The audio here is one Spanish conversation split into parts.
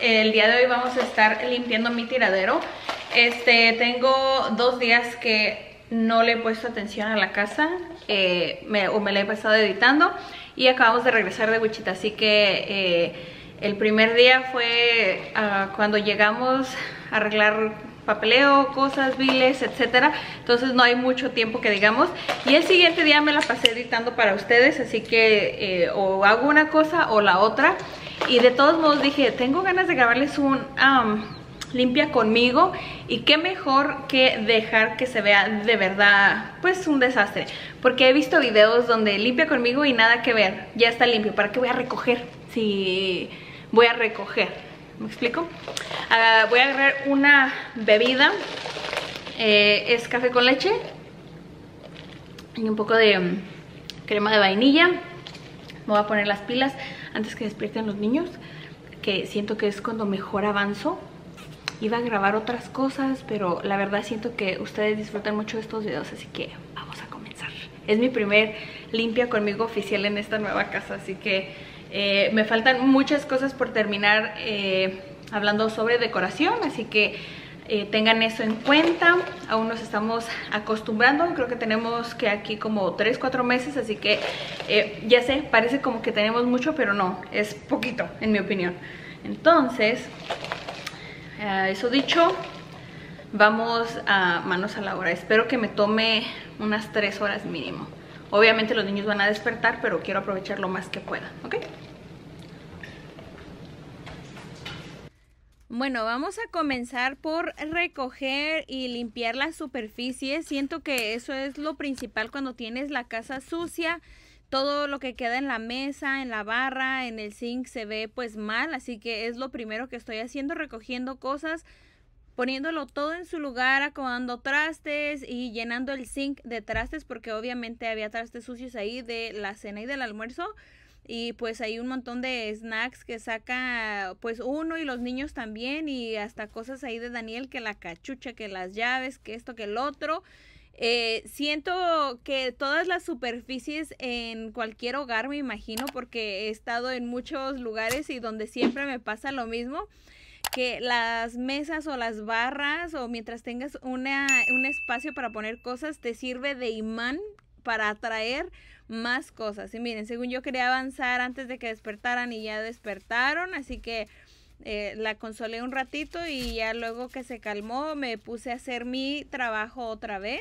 El día de hoy vamos a estar limpiando mi tiradero. Este, tengo dos días que no le he puesto atención a la casa eh, o me la he pasado editando y acabamos de regresar de Wichita, así que eh, el primer día fue ah, cuando llegamos a arreglar papeleo, cosas, biles, etcétera. Entonces no hay mucho tiempo que digamos. Y el siguiente día me la pasé editando para ustedes, así que eh, o hago una cosa o la otra. Y de todos modos dije, tengo ganas de grabarles un limpia conmigo y qué mejor que dejar que se vea de verdad pues un desastre. Porque he visto videos donde limpia conmigo y nada que ver, ya está limpio, ¿para qué voy a recoger? Si voy a recoger, ¿me explico? Ah, voy a agarrar una bebida, eh, es café con leche y un poco de mm, crema de vainilla. Me voy a poner las pilas antes que despierten los niños, que siento que es cuando mejor avanzo. Iba a grabar otras cosas, pero la verdad siento que ustedes disfrutan mucho estos videos, así que vamos a comenzar. Es mi primer limpia conmigo oficial en esta nueva casa, así que eh, me faltan muchas cosas por terminar eh, hablando sobre decoración, así que eh, tengan eso en cuenta. Aún nos estamos acostumbrando, creo que tenemos que aquí como 3, 4 meses, así que eh, ya sé, parece como que tenemos mucho, pero no, es poquito, en mi opinión. Entonces, eh, eso dicho, vamos a manos a la hora Espero que me tome unas 3 horas mínimo. Obviamente los niños van a despertar, pero quiero aprovechar lo más que pueda, ¿ok? Bueno, vamos a comenzar por recoger y limpiar las superficies. Siento que eso es lo principal cuando tienes la casa sucia. Todo lo que queda en la mesa, en la barra, en el zinc se ve pues mal. Así que es lo primero que estoy haciendo, recogiendo cosas, poniéndolo todo en su lugar, acomodando trastes y llenando el zinc de trastes porque obviamente había trastes sucios ahí de la cena y del almuerzo y pues hay un montón de snacks que saca pues uno y los niños también y hasta cosas ahí de Daniel que la cachucha, que las llaves, que esto, que el otro. Eh, siento que todas las superficies en cualquier hogar me imagino porque he estado en muchos lugares y donde siempre me pasa lo mismo que las mesas o las barras o mientras tengas una, un espacio para poner cosas te sirve de imán para atraer más cosas. Y miren, según yo quería avanzar antes de que despertaran y ya despertaron, así que eh, la consolé un ratito y ya luego que se calmó me puse a hacer mi trabajo otra vez.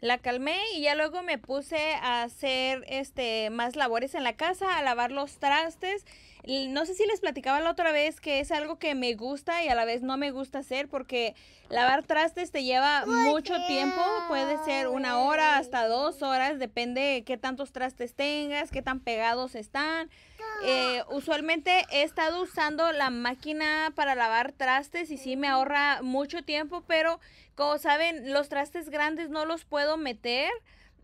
La calmé y ya luego me puse a hacer este más labores en la casa, a lavar los trastes no sé si les platicaba la otra vez que es algo que me gusta y a la vez no me gusta hacer porque lavar trastes te lleva mucho tiempo, puede ser una hora hasta dos horas, depende qué tantos trastes tengas, qué tan pegados están. Eh, ah. usualmente he estado usando la máquina para lavar trastes y sí me ahorra mucho tiempo, pero como saben, los trastes grandes no los puedo meter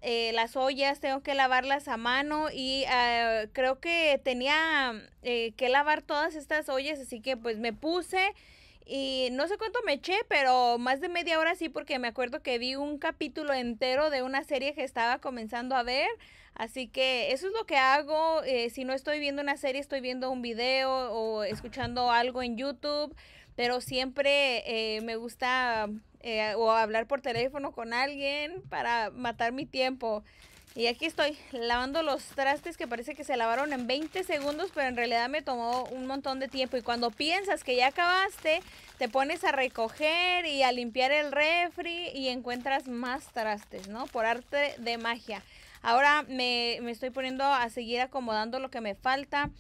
eh, las ollas tengo que lavarlas a mano y ah, creo que tenía eh, que lavar todas estas ollas, así que pues me puse y no sé cuánto me eché, pero más de media hora sí, porque me acuerdo que vi un capítulo entero de una serie que estaba comenzando a ver. Así que eso es lo que hago. Eh, si no estoy viendo una serie, estoy viendo un video o escuchando algo en YouTube. Pero siempre me gusta eh, o hablar por teléfono con alguien para matar mi tiempo. Y aquí estoy lavando los trastes que parece que se lavaron en 20 segundos, pero en realidad me tomó un montón de tiempo. Y cuando piensas que ya acabaste, te pones a recoger y a limpiar el refri y encuentras más trastes, ¿no? Por arte de magia. Ahora me, me estoy poniendo a seguir acomodando lo que me falta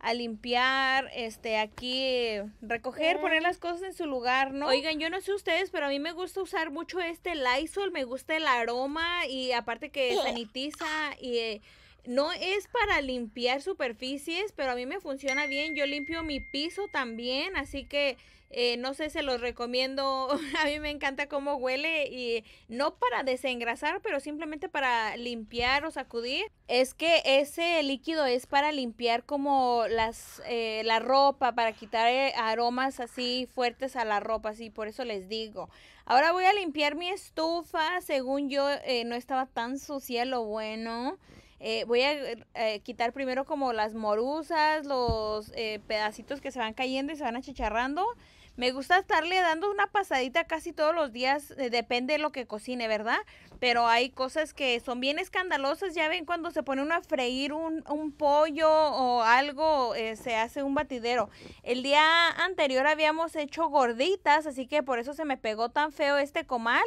a limpiar, este, aquí recoger, poner las cosas en su lugar, ¿no? Oigan, yo no sé ustedes, pero a mí me gusta usar mucho este Lysol, me gusta el aroma y aparte que sanitiza y... Eh, no es para limpiar superficies, pero a mí me funciona bien. Yo limpio mi piso también, así que eh, no sé, se los recomiendo. a mí me encanta cómo huele y no para desengrasar, pero simplemente para limpiar o sacudir. Es que ese líquido es para limpiar como las, eh, la ropa, para quitar eh, aromas así fuertes a la ropa, así por eso les digo. Ahora voy a limpiar mi estufa, según yo no estaba tan sucia lo bueno. Eh, voy a eh, quitar primero como las morusas, los eh, pedacitos que se van cayendo y se van achicharrando. Me gusta estarle dando una pasadita casi todos los días, depende de lo que cocine, ¿verdad? Pero hay cosas que son bien escandalosas, ya ven cuando se pone uno a freír un, pollo o algo, se hace un batidero. El día anterior habíamos hecho gorditas, así que por eso se me pegó tan feo este comal.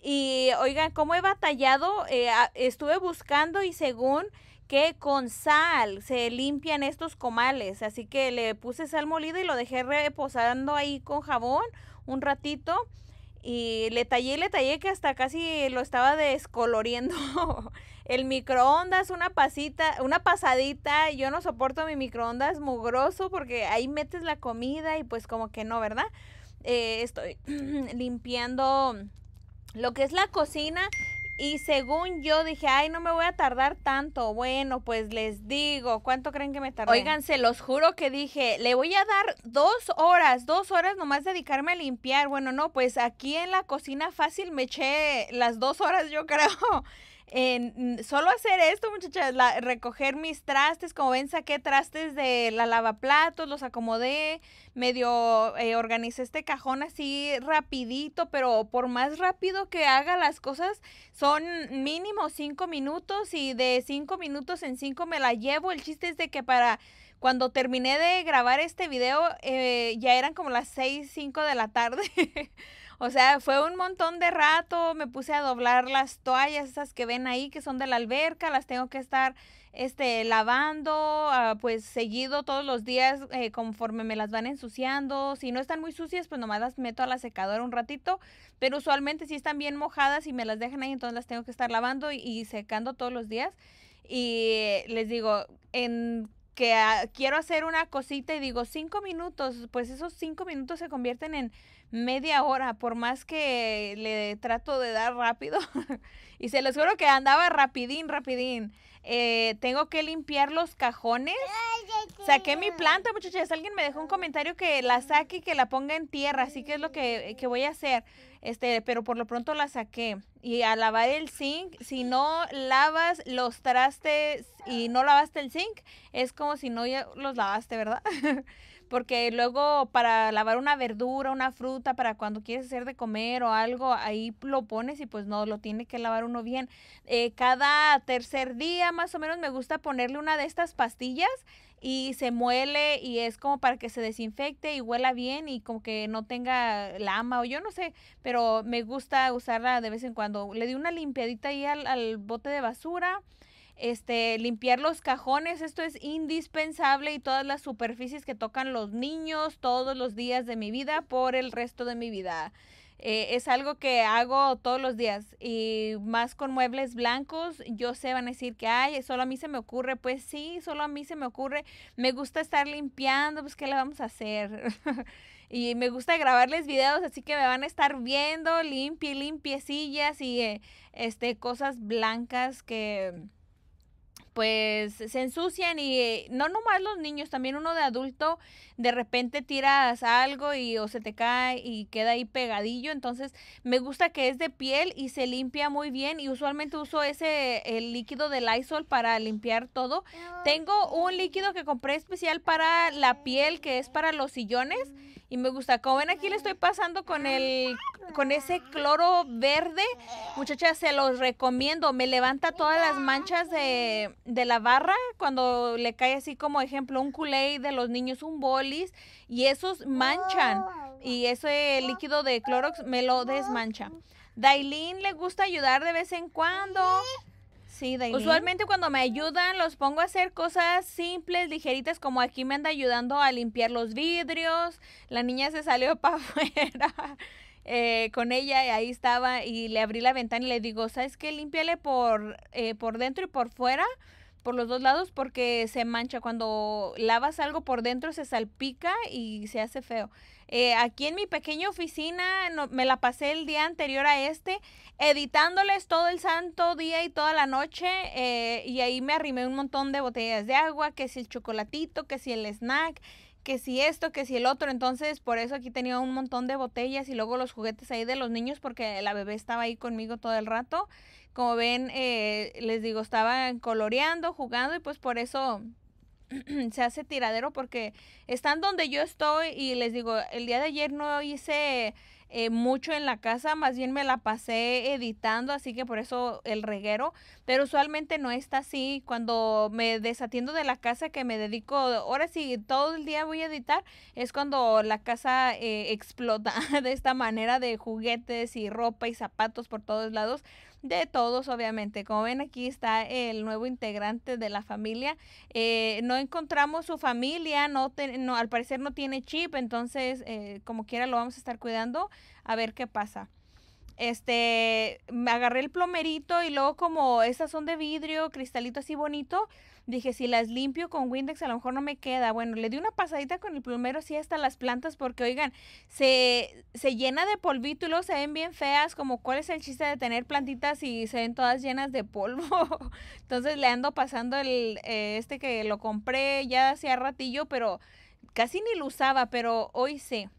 Y oigan, ¿cómo he batallado? Eh, estuve buscando y según que con sal se limpian estos comales. Así que le puse sal molida y lo dejé reposando ahí con jabón un ratito. Y le tallé, le tallé que hasta casi lo estaba descoloriendo. el microondas, una pasita, una pasadita. Yo no soporto mi microondas mugroso porque ahí metes la comida y pues como que no, ¿verdad? Eh, estoy limpiando lo que es la cocina y según yo dije, ay, no me voy a tardar tanto. Bueno, pues les digo, ¿cuánto creen que me tardó Oigan, se los juro que dije, le voy a dar dos horas, dos horas nomás dedicarme a limpiar. Bueno, no, pues aquí en la cocina fácil me eché las dos horas, yo creo en mm, solo hacer esto, muchachas, recoger mis trastes, como ven, saqué trastes de la lavaplatos, los acomodé, medio eh, organicé este cajón así rapidito, pero por más rápido que haga las cosas, son mínimo cinco minutos y de cinco minutos en cinco me la llevo. El chiste es de que para cuando terminé de grabar este video, eh, ya eran como las seis, cinco de la tarde. O sea, fue un montón de rato, me puse a doblar las toallas, esas que ven ahí, que son de la alberca, las tengo que estar este, lavando, ah, pues seguido todos los días eh, conforme me las van ensuciando. Si no están muy sucias, pues nomás las meto a la secadora un ratito, pero usualmente si sí están bien mojadas y me las dejan ahí, entonces las tengo que estar lavando y secando todos los días. Y les digo, en que ah, quiero hacer una cosita y digo cinco minutos, pues esos cinco minutos se convierten en media hora, por más que le trato de dar rápido. y se los juro que andaba rapidín, rapidín. Eh, tengo que limpiar los cajones. Saqué mi planta, muchachas. Alguien me dejó un comentario que la saque y que la ponga en tierra, así que es lo que, que voy a hacer este, pero por lo pronto la saqué. Y a lavar el zinc, si no lavas los trastes y no lavaste el zinc, es como si no los lavaste, ¿verdad? Porque luego para lavar una verdura, una fruta, para cuando quieres hacer de comer o algo, ahí lo pones y pues no, lo tiene que lavar uno bien. Eh, cada tercer día más o menos me gusta ponerle una de estas pastillas y se muele y es como para que se desinfecte y huela bien y como que no tenga lama o yo no sé, pero me gusta usarla de vez en cuando. Le di una limpiadita ahí al, al bote de basura. Este, limpiar los cajones, esto es indispensable y todas las superficies que tocan los niños todos los días de mi vida por el resto de mi vida. Eh, es algo que hago todos los días y más con muebles blancos, yo sé, van a decir que, ay, solo a mí se me ocurre, pues sí, solo a mí se me ocurre, me gusta estar limpiando, pues ¿qué le vamos a hacer? y me gusta grabarles videos, así que me van a estar viendo limpie, limpiecillas y eh, este, cosas blancas que pues se ensucian y eh, no nomás los niños, también uno de adulto de repente tiras algo y o se te cae y queda ahí pegadillo, entonces me gusta que es de piel y se limpia muy bien y usualmente uso ese el líquido de Lysol para limpiar todo. Ah, Tengo un líquido que compré especial para la piel que es para los sillones y me gusta. Como ven aquí le estoy pasando con el con ese cloro verde. Muchachas, se los recomiendo. Me levanta todas las manchas de, de la barra cuando le cae así como ejemplo un culé de los niños, un bolis y esos manchan y ese líquido de Clorox me lo desmancha. Dailin le gusta ayudar de vez en cuando. Usualmente cuando me ayudan los pongo a hacer cosas simples, ligeritas, como aquí me anda ayudando a limpiar los vidrios, la niña se salió para afuera. Eh, con ella y ahí estaba y le abrí la ventana y le digo, ¿sabes qué? Límpiale por, eh, por dentro y por fuera por los dos lados porque se mancha. Cuando lavas algo por dentro se salpica y se hace feo. Eh, aquí en mi pequeña oficina me la pasé el día anterior a este editándoles todo el santo día y toda la noche eh, y ahí me arrimé un montón de botellas de agua, que si el chocolatito, que si el snack, que si esto, que si el otro. Entonces, por eso aquí tenía un montón de botellas y luego los juguetes ahí de los niños, porque la bebé estaba ahí conmigo todo el rato. Como ven, eh, les digo, estaban coloreando, jugando y pues por eso se hace tiradero porque están donde yo estoy y les digo, el día de ayer no hice eh, mucho en la casa, más bien me la pasé editando, así que por eso el reguero, pero usualmente no está así. Cuando me desatiendo de la casa, que me dedico, ahora sí, todo el día voy a editar, es cuando la casa eh, explota de esta manera de juguetes y ropa y zapatos por todos lados de todos, obviamente. Como ven, aquí está el nuevo integrante de la familia. Eh, no encontramos su familia, no, no al parecer no tiene chip, entonces eh, como quiera lo vamos a estar cuidando a ver qué pasa. Este, me agarré el plomerito y luego como estas son de vidrio, cristalito así bonito, dije, si las limpio con Windex a lo mejor no me queda. Bueno, le di una pasadita con el plomero Así hasta las plantas porque, oigan, se, llena de polvito y luego se ven bien feas, como cuál es el chiste de tener plantitas y se ven todas llenas de polvo. Entonces le ando pasando el, eh, este que lo compré ya hacía ratillo, pero casi ni lo usaba, pero hoy sé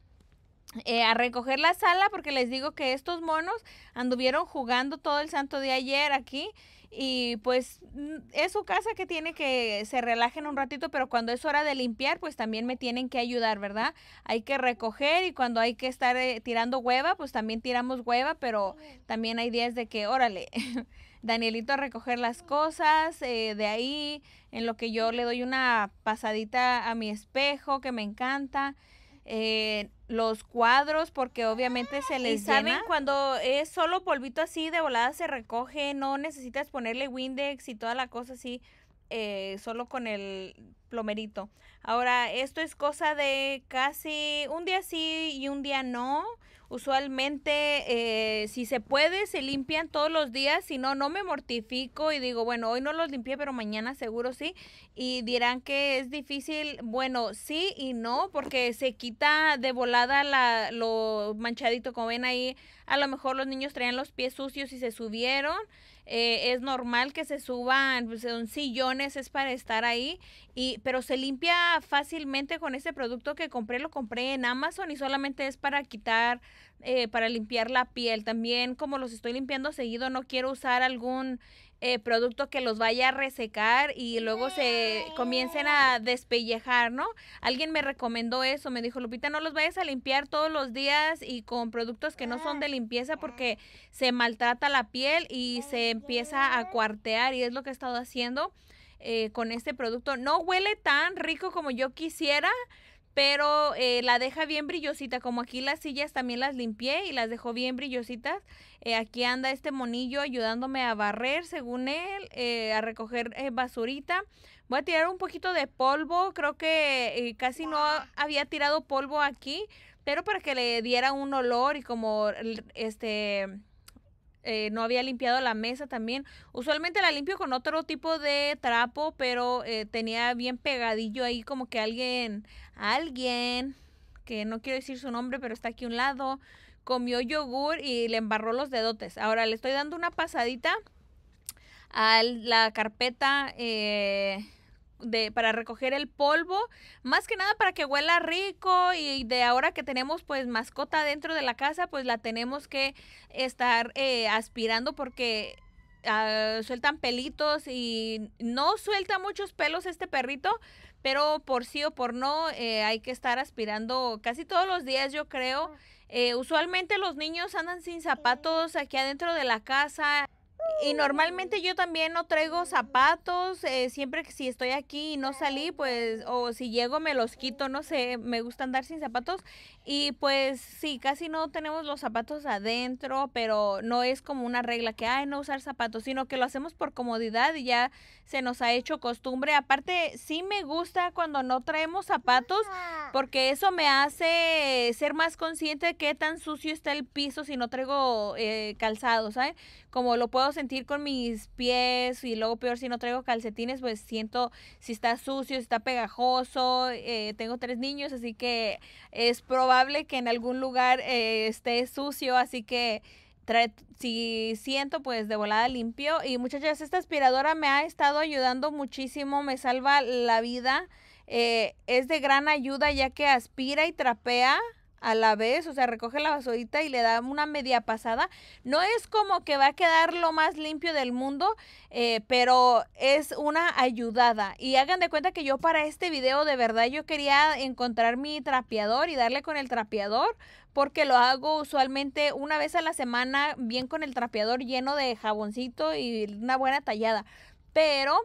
eh, a recoger la sala porque les digo que estos monos anduvieron jugando todo el santo de ayer aquí y pues es su casa que tiene que se relajen un ratito, pero cuando es hora de limpiar, pues también me tienen que ayudar, ¿verdad? Hay que recoger y cuando hay que estar eh, tirando hueva, pues también tiramos hueva, pero también hay días de que, órale, Danielito a recoger las cosas, eh, de ahí en lo que yo le doy una pasadita a mi espejo que me encanta eh, los cuadros porque obviamente se ah, les ¿Y saben cuando es solo polvito así de volada se recoge no necesitas ponerle Windex y toda la cosa así eh, solo con el plomerito ahora esto es cosa de casi un día sí y un día no Usualmente, eh, si se puede, se limpian todos los días, si no, no me mortifico y digo, bueno, hoy no los limpié, pero mañana seguro sí. Y dirán que es difícil, bueno, sí y no, porque se quita de volada la, lo manchadito, como ven ahí, a lo mejor los niños traían los pies sucios y se subieron. Eh, es normal que se suban, pues, son sillones, es para estar ahí, y, pero se limpia fácilmente con este producto que compré, lo compré en Amazon y solamente es para quitar eh, para limpiar la piel. También como los estoy limpiando seguido, no quiero usar algún eh, producto que los vaya a resecar y luego se mm. comiencen a despellejar, ¿no? Alguien me recomendó eso, me dijo, Lupita, no los vayas a limpiar todos los días y con productos que no son ah. de limpieza porque ah. se maltrata la piel y se empieza a cuartear y es lo que he estado haciendo. Eh, con este producto no huele tan rico como yo quisiera, pero eh, la deja bien brillosita, como aquí las sillas también las limpié y las dejó bien brillositas. Eh, aquí anda este monillo ayudándome a barrer, según él, eh, a recoger basurita. Voy a tirar un poquito de polvo, creo que casi no había tirado polvo aquí, pero para que le diera un olor y como este eh, no había limpiado la mesa también. Usualmente la limpio con otro tipo de trapo, pero eh, tenía bien pegadillo ahí como que alguien, alguien, que no quiero decir su nombre, pero está aquí a un lado, comió yogur y le embarró los dedotes. Ahora le estoy dando una pasadita a la carpeta. Eh, de, para recoger el polvo, más que nada para que huela rico y de ahora que tenemos pues mascota dentro de la casa, pues la tenemos que estar eh, aspirando porque ah, sueltan pelitos y no suelta muchos pelos este perrito, pero por sí o por no eh, hay que estar aspirando casi todos los días, yo creo. Eh, usualmente los niños andan sin zapatos aquí adentro de la casa. Y normalmente yo también no traigo zapatos, eh, siempre que si estoy aquí y no salí, pues, o si llego me los quito, no sé, me gusta andar sin zapatos. Y pues sí, casi no tenemos los zapatos adentro, pero no es como una regla que hay no usar zapatos, sino que lo hacemos por comodidad y ya se nos ha hecho costumbre. Aparte, sí me gusta cuando no traemos zapatos porque eso me hace ser más consciente de qué tan sucio está el piso si no traigo eh, calzado, ¿sabes? Como lo puedo sentir con mis pies y luego peor si no traigo calcetines, pues siento si está sucio, si está pegajoso. Eh, tengo tres niños, así que es probable que en algún lugar eh, esté sucio, así que si siento, pues de volada limpio. Y muchachas, esta aspiradora me ha estado ayudando muchísimo, me salva la vida. Eh, es de gran ayuda ya que aspira y trapea a la vez, o sea, recoge la basurita y le da una media pasada. No es como que va a quedar lo más limpio del mundo, eh, pero es una ayudada. Y hagan de cuenta que yo para este video de verdad yo quería encontrar mi trapeador y darle con el trapeador porque lo hago usualmente una vez a la semana bien con el trapeador lleno de jaboncito y una buena tallada. Pero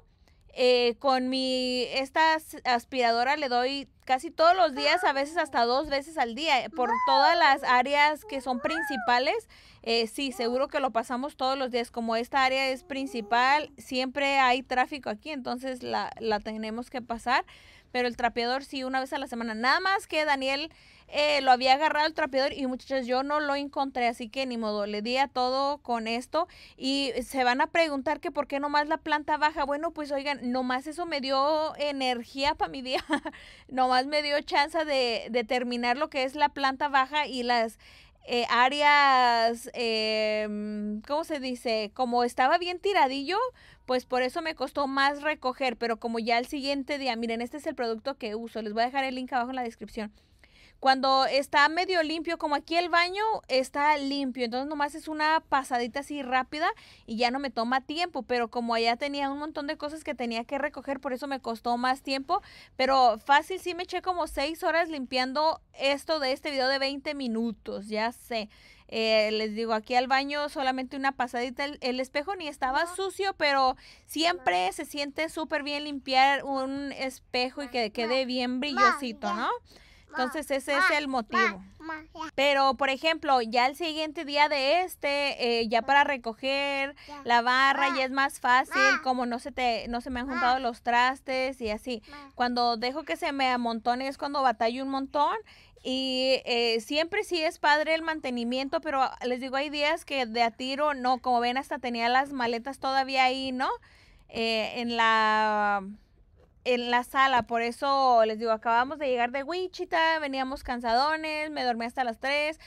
eh, con mi esta aspiradora le doy casi todos los días, a veces hasta dos veces al día, eh, por todas las áreas que son principales. Eh, sí, seguro que lo pasamos todos los días. Como esta área es principal, siempre hay tráfico aquí, entonces la, la tenemos que pasar. Pero el trapeador sí, una vez a la semana. Nada más que Daniel eh, lo había agarrado el trapeador y muchachas yo no lo encontré, así que ni modo, le di a todo con esto y se van a preguntar que por qué nomás la planta baja. Bueno, pues oigan, nomás eso me dio energía para mi día, nomás me dio chance de, de terminar lo que es la planta baja y las eh, áreas, eh, ¿cómo se dice? Como estaba bien tiradillo, pues por eso me costó más recoger, pero como ya el siguiente día, miren, este es el producto que uso, les voy a dejar el link abajo en la descripción. Cuando está medio limpio, como aquí el baño está limpio, entonces nomás es una pasadita así rápida y ya no me toma tiempo, pero como allá tenía un montón de cosas que tenía que recoger, por eso me costó más tiempo, pero fácil sí me eché como seis horas limpiando esto de este video de 20 minutos, ya sé. Eh, les digo, aquí al baño solamente una pasadita el, el espejo ni estaba sucio, pero siempre se siente súper bien limpiar un espejo y que quede bien brillosito, ¿no? Entonces ese es el motivo. Pero, por ejemplo, ya el siguiente día de este, eh, ya para recoger la barra, ya es más fácil, como no se, te, no se me han juntado los trastes y así. Cuando dejo que se me amontone es cuando batallo un montón y eh, siempre sí es padre el mantenimiento, pero les digo, hay días que de a tiro, no, como ven, hasta tenía las maletas todavía ahí, ¿no? Eh, en la en la sala, por eso les digo, acabamos de llegar de Wichita, veníamos cansadones, me dormí hasta las 3.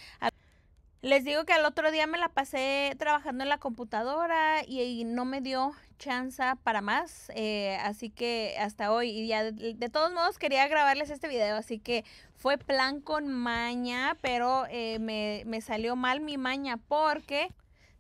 Les digo que al otro día me la pasé trabajando en la computadora y, no me dio chance para más, eh, así que hasta hoy. Y ya de, todos modos quería grabarles este video, así que fue plan con maña, pero eh, me, me salió mal mi maña porque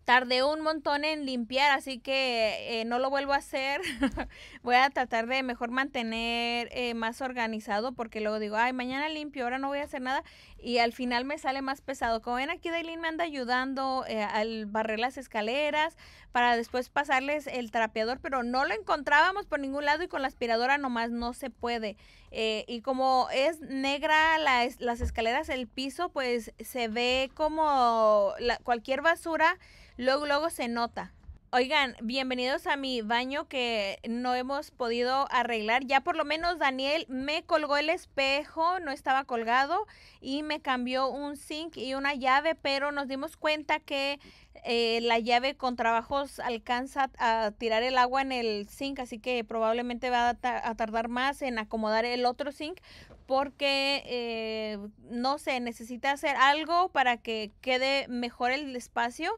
Tardé un montón en limpiar, así que eh, no lo vuelvo a hacer. Voy a tratar de mejor mantener eh, más organizado porque luego digo, ay, mañana limpio, ahora no voy a hacer nada y al final me sale más pesado. Como ven aquí, Dailin me anda ayudando eh, al barrer las escaleras para después pasarles el trapeador, pero no lo encontrábamos por ningún lado y con la aspiradora nomás no se puede. Eh, y como es negra las escaleras, el piso, pues se ve como cualquier basura, luego, luego se nota. Oigan, bienvenidos a mi baño que no hemos podido arreglar. Ya por lo menos Daniel me colgó el espejo, no estaba colgado y me cambió un zinc y una llave, pero nos dimos cuenta que eh, la llave con trabajos alcanza a tirar el agua en el zinc, así que probablemente va a, tardar más en acomodar el otro zinc porque, eh, no sé, necesita hacer algo para que quede mejor el espacio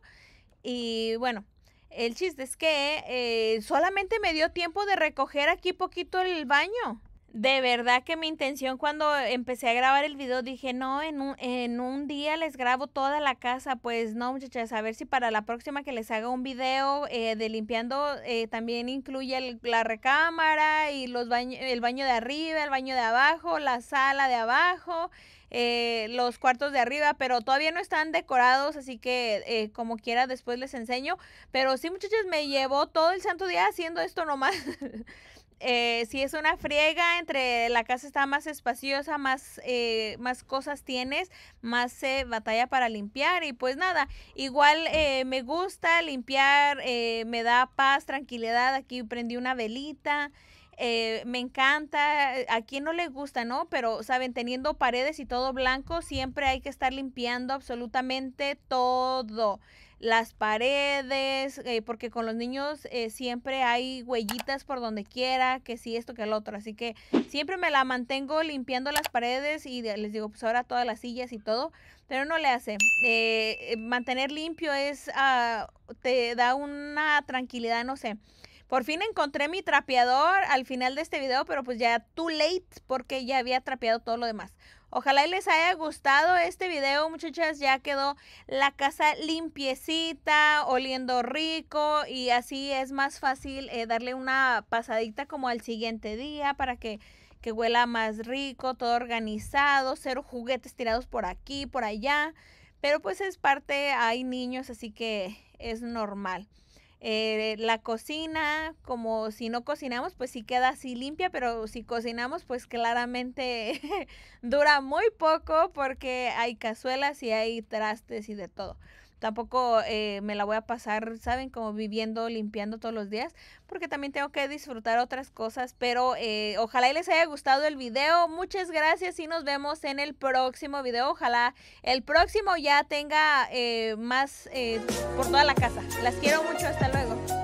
y bueno. El chiste es que eh, solamente me dio tiempo de recoger aquí poquito el baño. De verdad que mi intención cuando empecé a grabar el video dije, no, en un, en un día les grabo toda la casa. Pues no, muchachas, a ver si para la próxima que les haga un video eh, de limpiando eh, también incluye la recámara y los el baño de arriba, el baño de abajo, la sala de abajo, eh, los cuartos de arriba, pero todavía no están decorados, así que como quiera después les enseño. Pero sí, muchachas, me llevó todo el santo día haciendo esto nomás. Eh, si es una friega, entre la casa está más espaciosa, más, eh, más cosas tienes, más se batalla para limpiar y pues nada, igual eh, me gusta limpiar, me da paz, tranquilidad, aquí prendí una velita. me encanta, a quien no le gusta, ¿no? Pero, saben, teniendo paredes y todo blanco, siempre hay que estar limpiando absolutamente todo las paredes, eh, porque con los niños eh, siempre hay huellitas por donde quiera, que sí, esto, que el otro. Así que siempre me la mantengo limpiando las paredes y les digo, pues ahora todas las sillas y todo, pero no le hace. Eh, mantener limpio es, ah, te da una tranquilidad, no sé. Por fin encontré mi trapeador al final de este video, pero pues ya too late porque ya había trapeado todo lo demás. Ojalá les haya gustado este video, muchachas. Ya quedó la casa limpiecita, oliendo rico y así es más fácil eh, darle una pasadita como al siguiente día para que, que huela más rico, todo organizado, cero juguetes tirados por aquí, por allá. Pero pues es parte, hay niños, así que es normal. Eh, la cocina, como si no cocinamos, pues sí queda así limpia, pero si cocinamos, pues claramente dura muy poco porque hay cazuelas y hay trastes y de todo tampoco eh, me la voy a pasar, ¿saben? Como viviendo, limpiando todos los días, porque también tengo que disfrutar otras cosas, pero eh, ojalá les haya gustado el video. Muchas gracias y nos vemos en el próximo video. Ojalá el próximo ya tenga eh, más por toda la casa. Las quiero mucho, hasta luego.